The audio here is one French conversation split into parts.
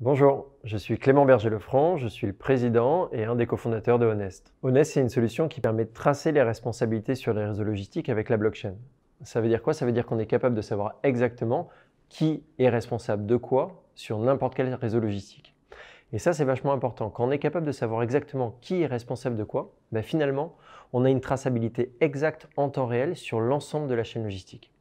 Bonjour, je suis Clément Berger-Lefranc, je suis le président et un des cofondateurs de Honest. Honest, c'est une solution qui permet de tracer les responsabilités sur les réseaux logistiques avec la blockchain. Ça veut dire quoi Ça veut dire qu'on est capable de savoir exactement qui est responsable de quoi sur n'importe quel réseau logistique. Et ça, c'est vachement important. Quand on est capable de savoir exactement qui est responsable de quoi, ben finalement, on a une traçabilité exacte en temps réel sur l'ensemble de la chaîne logistique.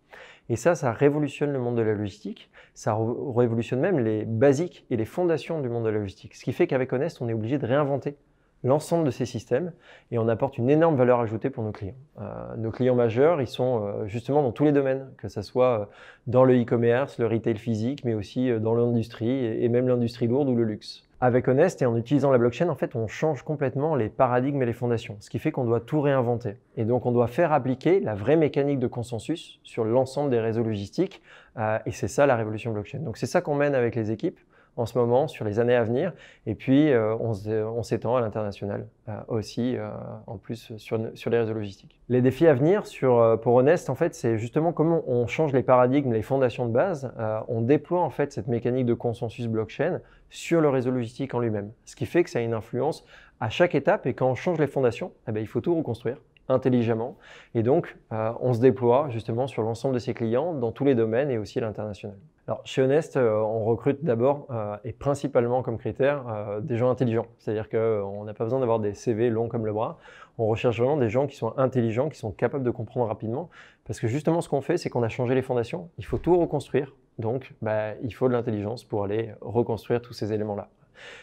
Et ça, ça révolutionne le monde de la logistique, ça révolutionne même les basiques et les fondations du monde de la logistique. Ce qui fait qu'avec Honest, on est obligé de réinventer l'ensemble de ces systèmes et on apporte une énorme valeur ajoutée pour nos clients. Euh, nos clients majeurs, ils sont euh, justement dans tous les domaines, que ce soit euh, dans le e-commerce, le retail physique, mais aussi dans l'industrie et même l'industrie lourde ou le luxe. Avec Honest et en utilisant la blockchain, en fait, on change complètement les paradigmes et les fondations, ce qui fait qu'on doit tout réinventer. Et donc, on doit faire appliquer la vraie mécanique de consensus sur l'ensemble des réseaux logistiques, euh, et c'est ça la révolution blockchain. Donc, c'est ça qu'on mène avec les équipes en ce moment, sur les années à venir. Et puis, euh, on s'étend à l'international euh, aussi, euh, en plus, sur, les réseaux logistiques. Les défis à venir sur, pour Honest, en fait, c'est justement comment on change les paradigmes, les fondations de base. on déploie, en fait, cette mécanique de consensus blockchain sur le réseau logistique en lui-même. Ce qui fait que ça a une influence à chaque étape. Et quand on change les fondations, eh ben, il faut tout reconstruire intelligemment. Et donc, euh, on se déploie justement sur l'ensemble de ses clients, dans tous les domaines et aussi à l'international. Alors, chez Honest, euh, on recrute d'abord euh, et principalement comme critère des gens intelligents. C'est-à-dire qu'on n'a pas besoin d'avoir des CV longs comme le bras. On recherche vraiment des gens qui sont intelligents, qui sont capables de comprendre rapidement. Parce que justement, ce qu'on fait, c'est qu'on a changé les fondations. Il faut tout reconstruire. Donc, bah, il faut de l'intelligence pour aller reconstruire tous ces éléments-là.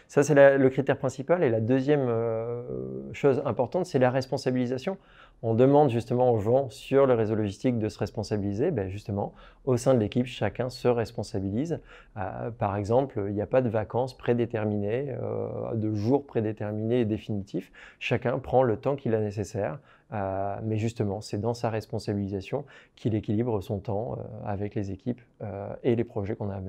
Ça, c'est le critère principal. Et la deuxième, chose importante, c'est la responsabilisation. On demande justement aux gens sur le réseau logistique de se responsabiliser. Ben, justement, au sein de l'équipe, chacun se responsabilise. Euh, par exemple, il n'y a pas de vacances prédéterminées, euh, de jours prédéterminés et définitifs. Chacun prend le temps qu'il a nécessaire. Euh, mais justement, c'est dans sa responsabilisation qu'il équilibre son temps avec les équipes et les projets qu'on a à